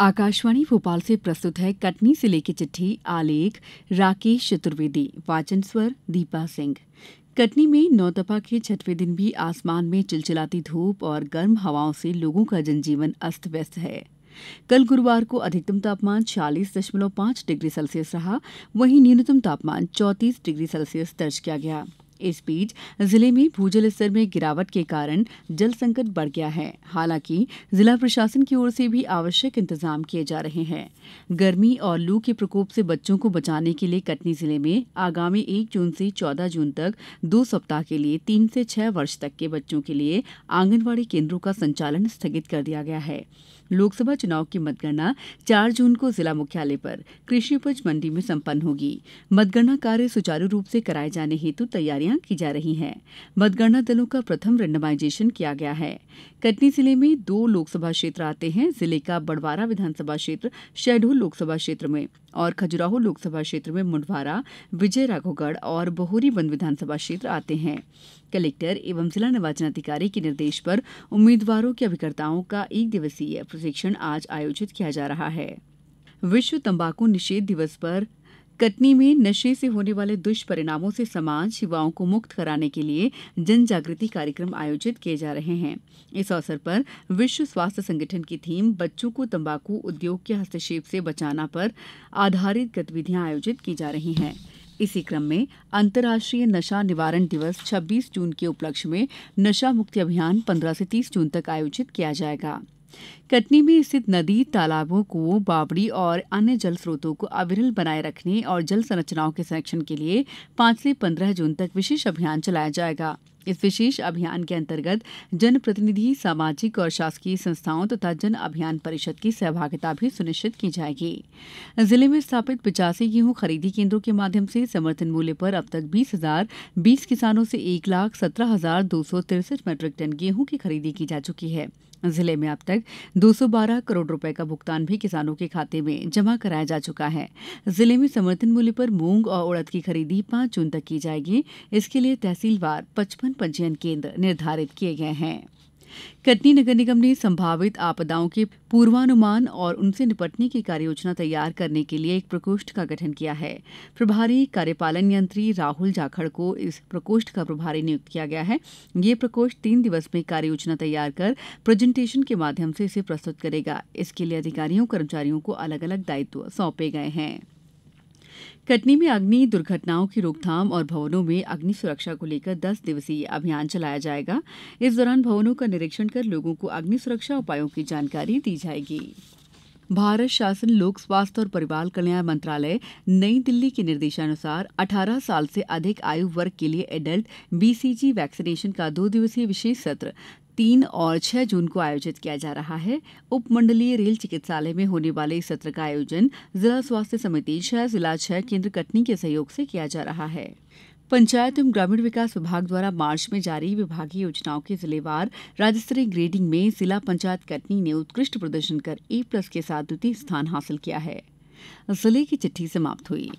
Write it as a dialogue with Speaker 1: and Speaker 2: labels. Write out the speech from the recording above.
Speaker 1: आकाशवाणी भोपाल से प्रस्तुत है कटनी जिले की चिट्ठी आलेख राकेश चतुर्वेदी वाचन स्वर दीपा सिंह कटनी में नौतपा के छठवें दिन भी आसमान में चिलचिलाती धूप और गर्म हवाओं से लोगों का जनजीवन अस्त व्यस्त है कल गुरुवार को अधिकतम तापमान छियालीस दशमलव पांच डिग्री सेल्सियस रहा वहीं न्यूनतम तापमान चौंतीस डिग्री सेल्सियस दर्ज किया गया इस बीच जिले में भूजल स्तर में गिरावट के कारण जल संकट बढ़ गया है हालांकि जिला प्रशासन की ओर से भी आवश्यक इंतजाम किए जा रहे हैं गर्मी और लू के प्रकोप से बच्चों को बचाने के लिए कटनी जिले में आगामी एक जून से चौदह जून तक दो सप्ताह के लिए तीन से छह वर्ष तक के बच्चों के लिए आंगनबाड़ी केंद्रों का संचालन स्थगित कर दिया गया है लोकसभा चुनाव की मतगणना चार जून को जिला मुख्यालय पर कृषि उपज मंडी में संपन्न होगी मतगणना कार्य सुचारू रूप से कराए जाने हेतु तैयारियां की जा रही हैं मतगणना दलों का प्रथम रेंडमाइजेशन किया गया है कटनी जिले में दो लोकसभा क्षेत्र आते हैं जिले का बड़वारा विधानसभा क्षेत्र शहडोल लोकसभा क्षेत्र में और खजुराहो लोकसभा क्षेत्र में मुंडवारा विजय राघोगढ़ और बहोरी वन विधानसभा क्षेत्र आते हैं कलेक्टर एवं जिला निर्वाचन अधिकारी के निर्देश पर उम्मीदवारों के अभिकर्ताओं का एक दिवसीय प्रशिक्षण आज आयोजित किया जा रहा है विश्व तंबाकू निषेध दिवस पर कटनी में नशे से होने वाले दुष्परिणामों से समाज युवाओं को मुक्त कराने के लिए जन जागृति कार्यक्रम आयोजित किए जा रहे हैं इस अवसर पर विश्व स्वास्थ्य संगठन की थीम बच्चों को तंबाकू उद्योग के हस्तक्षेप से बचाना पर आधारित गतिविधियां आयोजित की जा रही हैं इसी क्रम में अंतर्राष्ट्रीय नशा निवारण दिवस 26 जून के उपलक्ष्य में नशा मुक्ति अभियान 15 से 30 जून तक आयोजित किया जाएगा कटनी में स्थित नदी तालाबों कुओं बावड़ी और अन्य जल स्रोतों को अविरल बनाए रखने और जल संरचनाओं के संरक्षण के लिए पांच से पंद्रह जून तक विशेष अभियान चलाया जाएगा इस विशेष अभियान के अंतर्गत जनप्रतिनिधि सामाजिक और शासकीय संस्थाओं तथा जन अभियान परिषद की सहभागिता भी सुनिश्चित की जाएगी जिले में स्थापित पिचासी गेहूं खरीदी केंद्रों के माध्यम से समर्थन मूल्य पर अब तक बीस हजार बीस किसानों से एक लाख सत्रह हजार दो सौ तिरसठ मेट्रिक टन गेहूं की खरीदी की जा चुकी है जिले में अब तक 212 करोड़ रुपए का भुगतान भी किसानों के खाते में जमा कराया जा चुका है जिले में समर्थन मूल्य पर मूंग और उड़द की खरीदी पांच जून तक की जाएगी इसके लिए तहसीलवार पचपन पंजीयन केंद्र निर्धारित किए गए हैं कटनी नगर निगम ने संभावित आपदाओं के पूर्वानुमान और उनसे निपटने की कार्ययोजना तैयार करने के लिए एक प्रकोष्ठ का गठन किया है प्रभारी कार्यपालन यंत्री राहुल जाखड़ को इस प्रकोष्ठ का प्रभारी नियुक्त किया गया है ये प्रकोष्ठ तीन दिवस में कार्ययोजना तैयार कर प्रेजेंटेशन के माध्यम से इसे प्रस्तुत करेगा इसके लिए अधिकारियों कर्मचारियों को अलग अलग दायित्व सौंपे गए हैं कटनी में अग्नि दुर्घटनाओं की रोकथाम और भवनों में अग्नि सुरक्षा को लेकर दस दिवसीय अभियान चलाया जाएगा इस दौरान भवनों का निरीक्षण कर लोगों को अग्नि सुरक्षा उपायों की जानकारी दी जाएगी भारत शासन लोक स्वास्थ्य और परिवार कल्याण मंत्रालय नई दिल्ली के निर्देशानुसार 18 साल से अधिक आयु वर्ग के लिए एडल्ट बीसीजी वैक्सीनेशन का दो दिवसीय विशेष सत्र तीन और छह जून को आयोजित किया जा रहा है उपमंडलीय रेल चिकित्सालय में होने वाले इस सत्र का आयोजन जिला स्वास्थ्य समिति छह जिला छह केंद्र कटनी के सहयोग से किया जा रहा है पंचायत एवं ग्रामीण विकास विभाग द्वारा मार्च में जारी विभागीय योजनाओं के जिलेवार राज्य स्तरीय ग्रेडिंग में जिला पंचायत कटनी ने उत्कृष्ट प्रदर्शन कर ए प्लस के साथ द्वितीय स्थान हासिल किया है जिले की चिट्ठी समाप्त हुई